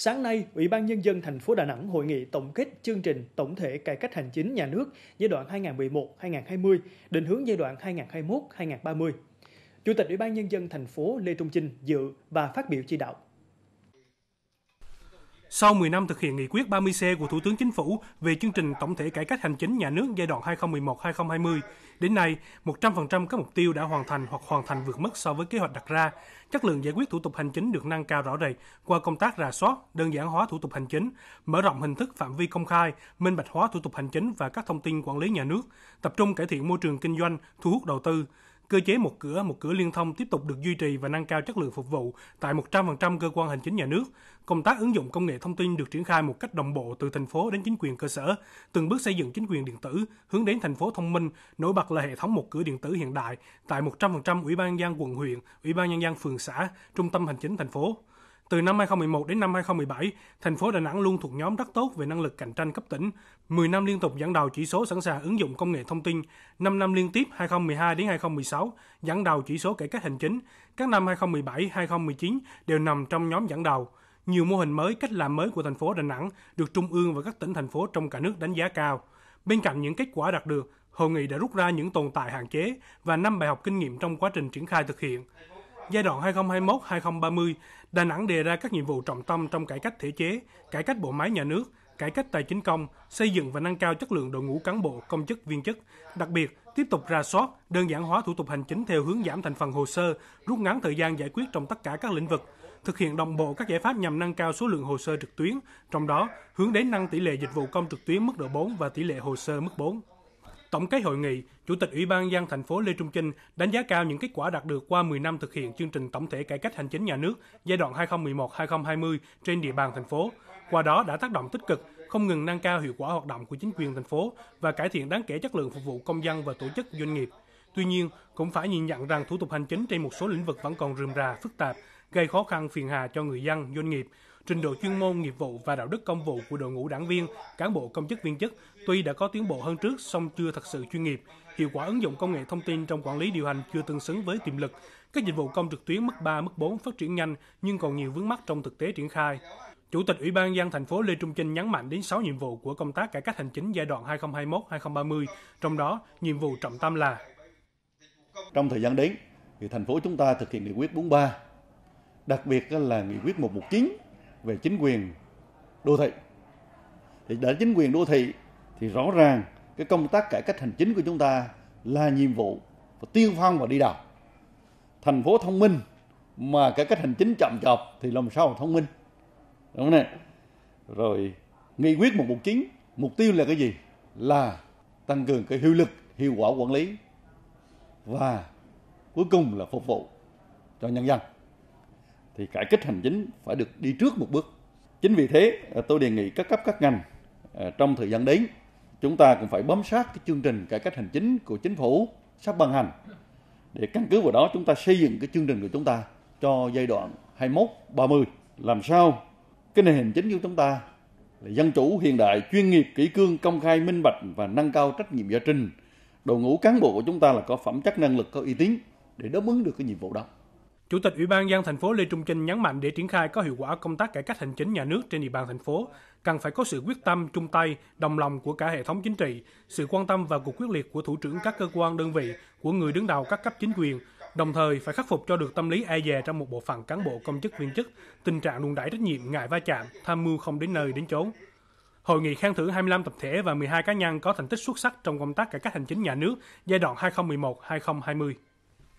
Sáng nay, Ủy ban Nhân dân thành phố Đà Nẵng hội nghị tổng kết chương trình tổng thể cải cách hành chính nhà nước giai đoạn 2011-2020, định hướng giai đoạn 2021-2030. Chủ tịch Ủy ban Nhân dân thành phố Lê Trung Chinh dự và phát biểu chỉ đạo. Sau 10 năm thực hiện nghị quyết 30C của Thủ tướng Chính phủ về chương trình tổng thể cải cách hành chính nhà nước giai đoạn 2011-2020, đến nay 100% các mục tiêu đã hoàn thành hoặc hoàn thành vượt mức so với kế hoạch đặt ra. Chất lượng giải quyết thủ tục hành chính được nâng cao rõ rệt qua công tác rà soát, đơn giản hóa thủ tục hành chính, mở rộng hình thức phạm vi công khai, minh bạch hóa thủ tục hành chính và các thông tin quản lý nhà nước, tập trung cải thiện môi trường kinh doanh, thu hút đầu tư. Cơ chế một cửa, một cửa liên thông tiếp tục được duy trì và nâng cao chất lượng phục vụ tại 100% cơ quan hành chính nhà nước. Công tác ứng dụng công nghệ thông tin được triển khai một cách đồng bộ từ thành phố đến chính quyền cơ sở, từng bước xây dựng chính quyền điện tử hướng đến thành phố thông minh, nổi bật là hệ thống một cửa điện tử hiện đại tại 100% Ủy ban nhân dân quận huyện, Ủy ban nhân dân phường xã, trung tâm hành chính thành phố. Từ năm 2011 đến năm 2017, thành phố Đà Nẵng luôn thuộc nhóm rất tốt về năng lực cạnh tranh cấp tỉnh, 10 năm liên tục dẫn đầu chỉ số sẵn sàng ứng dụng công nghệ thông tin, 5 năm liên tiếp 2012 đến 2016 dẫn đầu chỉ số cải cách hành chính, các năm 2017, 2019 đều nằm trong nhóm dẫn đầu. Nhiều mô hình mới, cách làm mới của thành phố Đà Nẵng được trung ương và các tỉnh thành phố trong cả nước đánh giá cao. Bên cạnh những kết quả đạt được, hội nghị đã rút ra những tồn tại hạn chế và năm bài học kinh nghiệm trong quá trình triển khai thực hiện. Giai đoạn 2021-2030, Đà Nẵng đề ra các nhiệm vụ trọng tâm trong cải cách thể chế, cải cách bộ máy nhà nước, cải cách tài chính công, xây dựng và nâng cao chất lượng đội ngũ cán bộ, công chức, viên chức, đặc biệt tiếp tục ra soát, đơn giản hóa thủ tục hành chính theo hướng giảm thành phần hồ sơ, rút ngắn thời gian giải quyết trong tất cả các lĩnh vực, thực hiện đồng bộ các giải pháp nhằm nâng cao số lượng hồ sơ trực tuyến, trong đó hướng đến nâng tỷ lệ dịch vụ công trực tuyến mức độ 4 và tỷ lệ hồ sơ mức 4. Tổng kết hội nghị, Chủ tịch Ủy ban dân thành phố Lê Trung Chinh đánh giá cao những kết quả đạt được qua 10 năm thực hiện chương trình tổng thể cải cách hành chính nhà nước giai đoạn 2011-2020 trên địa bàn thành phố. Qua đó đã tác động tích cực, không ngừng nâng cao hiệu quả hoạt động của chính quyền thành phố và cải thiện đáng kể chất lượng phục vụ công dân và tổ chức doanh nghiệp. Tuy nhiên, cũng phải nhìn nhận rằng thủ tục hành chính trên một số lĩnh vực vẫn còn rườm rà, phức tạp, gây khó khăn phiền hà cho người dân, doanh nghiệp. Trình độ chuyên môn, nghiệp vụ và đạo đức công vụ của đội ngũ đảng viên, cán bộ công chức viên chức tuy đã có tiến bộ hơn trước song chưa thật sự chuyên nghiệp. Hiệu quả ứng dụng công nghệ thông tin trong quản lý điều hành chưa tương xứng với tiềm lực. Các dịch vụ công trực tuyến mức 3, mức 4 phát triển nhanh nhưng còn nhiều vướng mắc trong thực tế triển khai. Chủ tịch Ủy ban dân thành phố Lê Trung Chinh nhấn mạnh đến 6 nhiệm vụ của công tác cải cách hành chính giai đoạn 2021-2030, trong đó nhiệm vụ trọng tâm là Trong thời gian đến, thì thành phố chúng ta thực hiện nghị quyết 43 đặc biệt là nghị quyết 119 về chính quyền đô thị. Thì để chính quyền đô thị thì rõ ràng cái công tác cải cách hành chính của chúng ta là nhiệm vụ và tiên phong và đi đầu. Thành phố thông minh mà cải cách hành chính chậm chạp thì làm sao thông minh? Đúng không nè? Rồi nghị quyết 119 mục tiêu là cái gì? Là tăng cường cái hiệu lực, hiệu quả quản lý và cuối cùng là phục vụ cho nhân dân thì cải cách hành chính phải được đi trước một bước. Chính vì thế à, tôi đề nghị các cấp các ngành à, trong thời gian đến chúng ta cũng phải bám sát cái chương trình cải cách hành chính của chính phủ sắp ban hành để căn cứ vào đó chúng ta xây dựng cái chương trình của chúng ta cho giai đoạn 21 30 làm sao cái nền hành chính của chúng ta là dân chủ hiện đại chuyên nghiệp kỹ cương công khai minh bạch và nâng cao trách nhiệm giải trình đội ngũ cán bộ của chúng ta là có phẩm chất năng lực có uy tín để đáp ứng được cái nhiệm vụ đó Chủ tịch Ủy ban dân thành phố Lê Trung Chinh nhấn mạnh để triển khai có hiệu quả công tác cải cách hành chính nhà nước trên địa bàn thành phố, cần phải có sự quyết tâm, chung tay, đồng lòng của cả hệ thống chính trị, sự quan tâm và cuộc quyết liệt của thủ trưởng các cơ quan đơn vị, của người đứng đầu các cấp chính quyền, đồng thời phải khắc phục cho được tâm lý e dè trong một bộ phận cán bộ công chức viên chức, tình trạng đùn đẩy trách nhiệm ngại va chạm, tham mưu không đến nơi đến chốn. Hội nghị khen thưởng 25 tập thể và 12 cá nhân có thành tích xuất sắc trong công tác cải cách hành chính nhà nước giai đoạn 2011-2020.